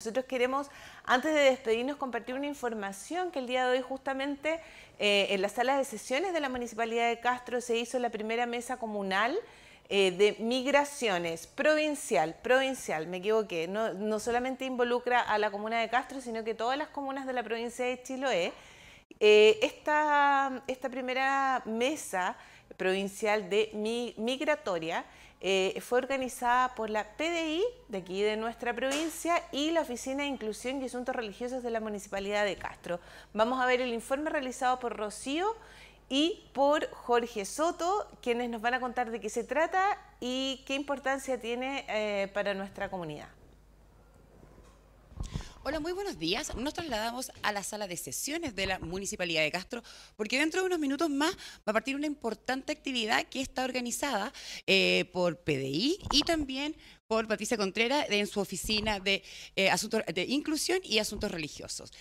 Nosotros queremos, antes de despedirnos, compartir una información que el día de hoy justamente eh, en la sala de sesiones de la Municipalidad de Castro se hizo la primera mesa comunal eh, de migraciones provincial, provincial, me equivoqué, no, solamente involucra a la comuna de Castro, sino que todas las comunas de la provincia de Chiloé. Eh, esta, esta primera mesa provincial de migratoria eh, fue organizada por la PDI de aquí de nuestra provincia y la Oficina de Inclusión y Asuntos Religiosos de la Municipalidad de Castro. Vamos a ver el informe realizado por Rocío y por Jorge Soto, quienes nos van a contar de qué se trata y qué importancia tiene eh, para nuestra comunidad. Hola, muy buenos días. Nos trasladamos a la sala de sesiones de la Municipalidad de Castro, porque dentro de unos minutos más va a partir una importante actividad que está organizada eh, por PDI y también por Patricia Contreras en su oficina de eh, asuntos de inclusión y asuntos religiosos.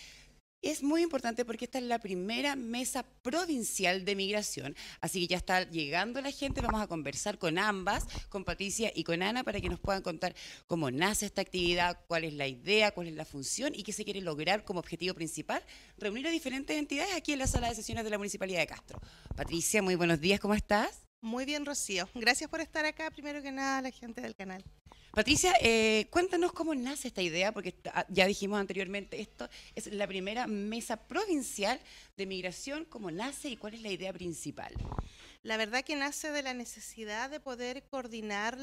Es muy importante porque esta es la primera mesa provincial de migración, así que ya está llegando la gente, vamos a conversar con ambas, con Patricia y con Ana, para que nos puedan contar cómo nace esta actividad, cuál es la idea, cuál es la función y qué se quiere lograr como objetivo principal, reunir a diferentes entidades aquí en la sala de sesiones de la Municipalidad de Castro. Patricia, muy buenos días, ¿cómo estás? Muy bien, Rocío. Gracias por estar acá, primero que nada, la gente del canal. Patricia, eh, cuéntanos cómo nace esta idea, porque ah, ya dijimos anteriormente, esto es la primera mesa provincial de migración, cómo nace y cuál es la idea principal la verdad que nace de la necesidad de poder coordinar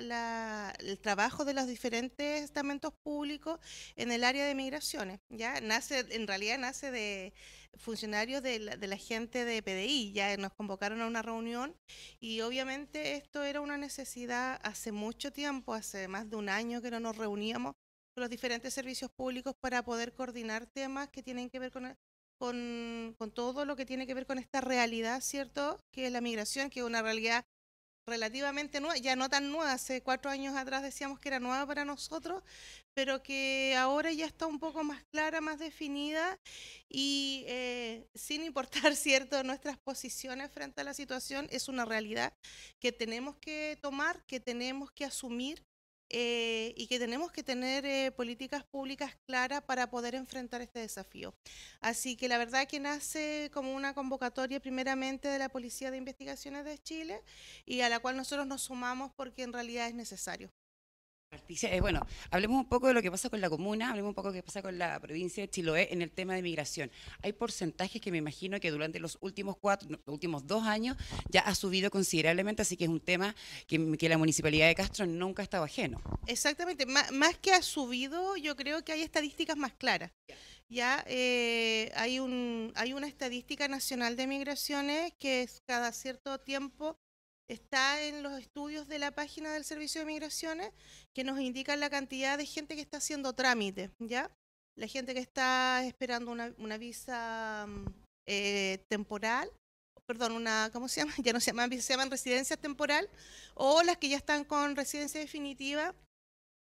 el trabajo de los diferentes estamentos públicos en el área de migraciones. ¿ya? Nace, en realidad nace de funcionarios de la, de la gente de PDI, ya nos convocaron a una reunión y obviamente esto era una necesidad hace mucho tiempo, hace más de un año que no nos reuníamos con los diferentes servicios públicos para poder coordinar temas que tienen que ver con con, todo lo que tiene que ver con esta realidad, ¿cierto? Que es la migración, que es una realidad relativamente nueva, ya no tan nueva, hace cuatro años atrás decíamos que era nueva para nosotros, pero que ahora ya está un poco más clara, más definida y eh, sin importar, ¿cierto?, nuestras posiciones frente a la situación, es una realidad que tenemos que tomar, que tenemos que asumir eh, y que tenemos que tener eh, políticas públicas claras para poder enfrentar este desafío. Así que la verdad que nace como una convocatoria primeramente de la Policía de Investigaciones de Chile y a la cual nosotros nos sumamos porque en realidad es necesario. Eh, bueno, hablemos un poco de lo que pasa con la comuna, hablemos un poco de lo que pasa con la provincia de Chiloé en el tema de migración. Hay porcentajes que me imagino que durante los últimos cuatro, últimos dos años ya ha subido considerablemente, así que es un tema que, la municipalidad de Castro nunca ha estado ajeno. Exactamente, más que ha subido, yo creo que hay estadísticas más claras. Ya eh, hay, un, hay una estadística nacional de migraciones que es cada cierto tiempo está en los estudios de la página del Servicio de Migraciones que nos indican la cantidad de gente que está haciendo trámite, ¿ya? La gente que está esperando una, visa mm, eh, temporal, perdón, una, ¿cómo se llama? Ya no se llaman se llaman residencia temporal, o las que ya están con residencia definitiva.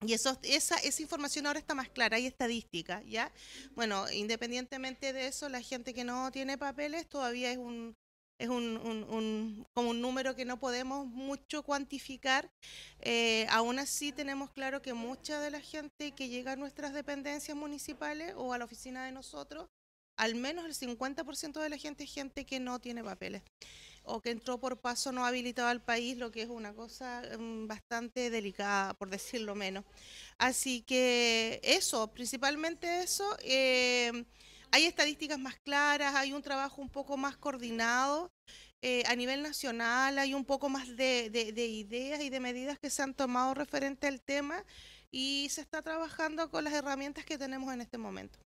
Y eso, esa, esa información ahora está más clara, hay estadística, ¿ya? Bueno, independientemente de eso, la gente que no tiene papeles todavía es un, es un, como un número que no podemos mucho cuantificar. Eh, aún así tenemos claro que mucha de la gente que llega a nuestras dependencias municipales o a la oficina de nosotros, al menos el 50% de la gente es gente que no tiene papeles o que entró por paso no habilitado al país, lo que es una cosa mm, bastante delicada, por decirlo menos. Así que eso, principalmente eso. Eh, hay estadísticas más claras, hay un trabajo un poco más coordinado eh, a nivel nacional, hay un poco más de, ideas y de medidas que se han tomado referente al tema y se está trabajando con las herramientas que tenemos en este momento.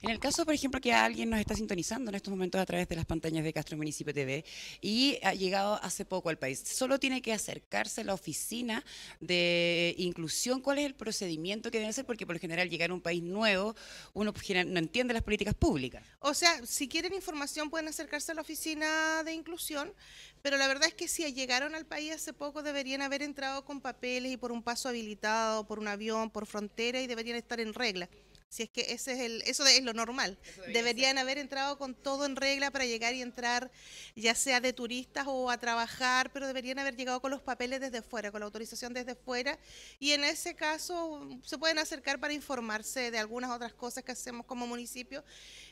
En el caso, por ejemplo, que alguien nos está sintonizando en estos momentos a través de las pantallas de Castro Municipio TV y ha llegado hace poco al país, solo tiene que acercarse a la oficina de inclusión. ¿Cuál es el procedimiento que debe hacer? Porque por lo general llegar a un país nuevo, uno no entiende las políticas públicas. O sea, si quieren información pueden acercarse a la oficina de inclusión, pero la verdad es que si llegaron al país hace poco deberían haber entrado con papeles y por un paso habilitado, por un avión, por frontera y deberían estar en regla. Si es que ese es el, eso es lo normal. Deberían haber entrado con todo en regla para llegar y entrar, ya sea de turistas o a trabajar, pero deberían haber llegado con los papeles desde fuera, con la autorización desde fuera. Y en ese caso se pueden acercar para informarse de algunas otras cosas que hacemos como municipio.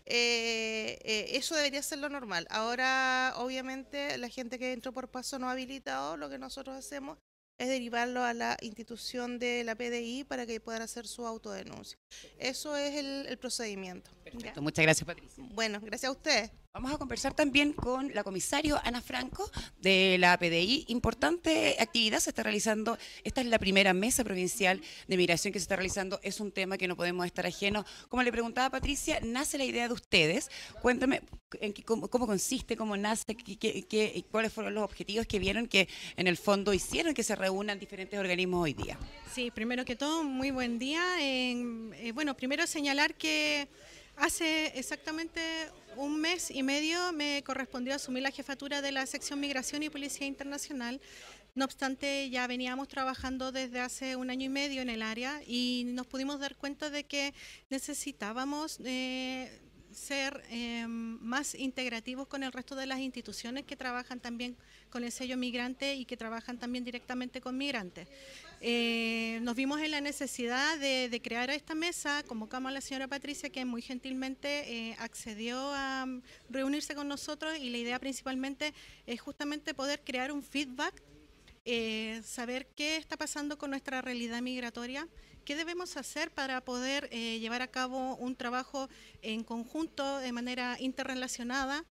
Eh, eh, eso debería ser lo normal. Ahora, obviamente, la gente que entró por paso no ha habilitado, lo que nosotros hacemos es derivarlo a la institución de la PDI para que puedan hacer su autodenuncia. Eso es el, procedimiento. Perfecto, muchas gracias Patricia. Bueno, gracias a ustedes. Vamos a conversar también con la comisario Ana Franco de la PDI. Importante actividad se está realizando. Esta es la primera mesa provincial de migración que se está realizando. Es un tema que no podemos estar ajenos. Como le preguntaba Patricia, nace la idea de ustedes. Cuéntame en qué, cómo, consiste, cómo nace, qué, cuáles fueron los objetivos que vieron que en el fondo hicieron que se reúnan diferentes organismos hoy día. Sí, primero que todo, muy buen día. Eh, bueno, primero señalar que... Hace exactamente un mes y medio me correspondió asumir la jefatura de la sección Migración y Policía Internacional. No obstante, ya veníamos trabajando desde hace un año y medio en el área y nos pudimos dar cuenta de que necesitábamos... Eh, ser eh, más integrativos con el resto de las instituciones que trabajan también con el sello migrante y que trabajan también directamente con migrantes. Eh, nos vimos en la necesidad de, de, crear esta mesa, convocamos a la señora Patricia que muy gentilmente eh, accedió a mm, reunirse con nosotros y la idea principalmente es justamente poder crear un feedback, eh, saber qué está pasando con nuestra realidad migratoria, qué debemos hacer para poder llevar a cabo un trabajo en conjunto de manera interrelacionada.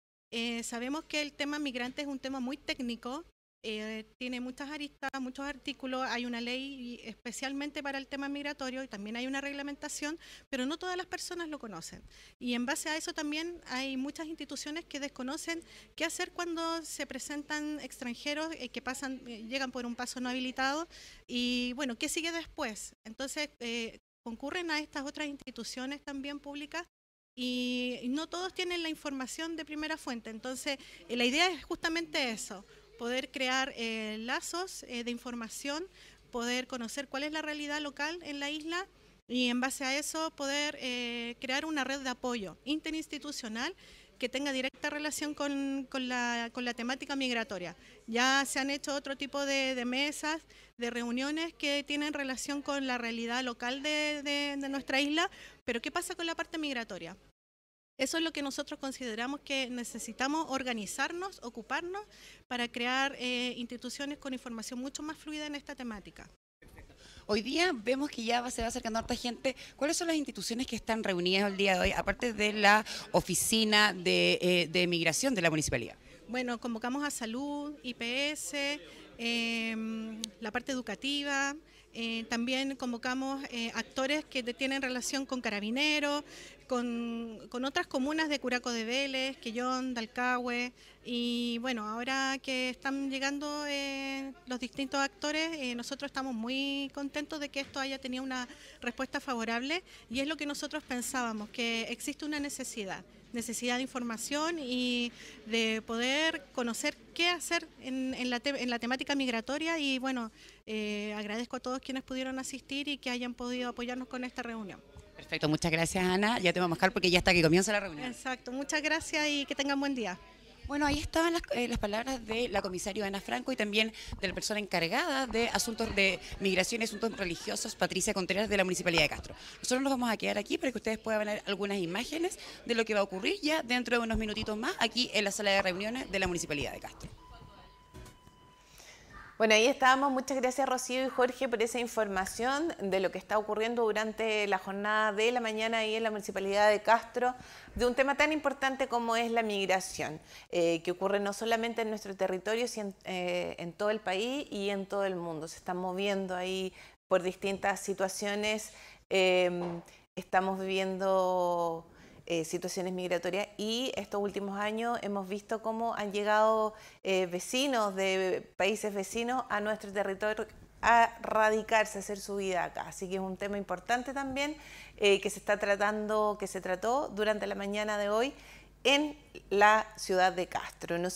sabemos que el tema migrante es un tema muy técnico, eh, tiene muchas aristas, muchos artículos, hay una ley especialmente para el tema migratorio y también hay una reglamentación, pero no todas las personas lo conocen. Y en base a eso también hay muchas instituciones que desconocen qué hacer cuando se presentan extranjeros eh, que pasan, eh, llegan por un paso no habilitado y bueno, ¿qué sigue después? Entonces, concurren a estas otras instituciones también públicas y no todos tienen la información de primera fuente. Entonces, la idea es justamente eso, poder crear eh, lazos eh, de información, poder conocer cuál es la realidad local en la isla y en base a eso poder eh, crear una red de apoyo interinstitucional que tenga directa relación con, la, temática migratoria. Ya se han hecho otro tipo de, mesas, de reuniones que tienen relación con la realidad local de nuestra isla, pero ¿qué pasa con la parte migratoria? Eso es lo que nosotros consideramos que necesitamos organizarnos, ocuparnos para crear eh, instituciones con información mucho más fluida en esta temática. Hoy día vemos que ya se va acercando a harta gente. ¿Cuáles son las instituciones que están reunidas el día de hoy, aparte de la oficina de, eh, migración de la municipalidad? Bueno, convocamos a salud, IPS, em, la parte educativa, eh, también convocamos eh, actores que tienen relación con Carabineros, con, otras comunas de Curaco de Vélez, Quillón, Dalcahue. Y bueno, ahora que están llegando eh, los distintos actores, nosotros estamos muy contentos de que esto haya tenido una respuesta favorable y es lo que nosotros pensábamos, que existe una necesidad necesidad de información y de poder conocer qué hacer en, la, en la, temática migratoria y bueno, eh, agradezco a todos quienes pudieron asistir y que hayan podido apoyarnos con esta reunión. Perfecto, muchas gracias Ana, ya te vamos a dejar porque ya está que comienza la reunión. Exacto, muchas gracias y que tengan buen día. Bueno, ahí estaban eh, las, palabras de la comisaria Ana Franco y también de la persona encargada de asuntos de migración y asuntos religiosos, Patricia Contreras, de la Municipalidad de Castro. Nosotros nos vamos a quedar aquí para que ustedes puedan ver algunas imágenes de lo que va a ocurrir ya dentro de unos minutitos más aquí en la sala de reuniones de la Municipalidad de Castro. Bueno, ahí estábamos. Muchas gracias Rocío y Jorge por esa información de lo que está ocurriendo durante la jornada de la mañana ahí en la Municipalidad de Castro, de un tema tan importante como es la migración, eh, que ocurre no solamente en nuestro territorio, sino eh, en, todo el país y en todo el mundo. Se están moviendo ahí por distintas situaciones. Em, estamos viviendo eh, situaciones migratorias y estos últimos años hemos visto cómo han llegado eh, vecinos de países vecinos a nuestro territorio a radicarse, a hacer su vida acá. Así que es un tema importante también eh, que se está tratando, que se trató durante la mañana de hoy en la ciudad de Castro.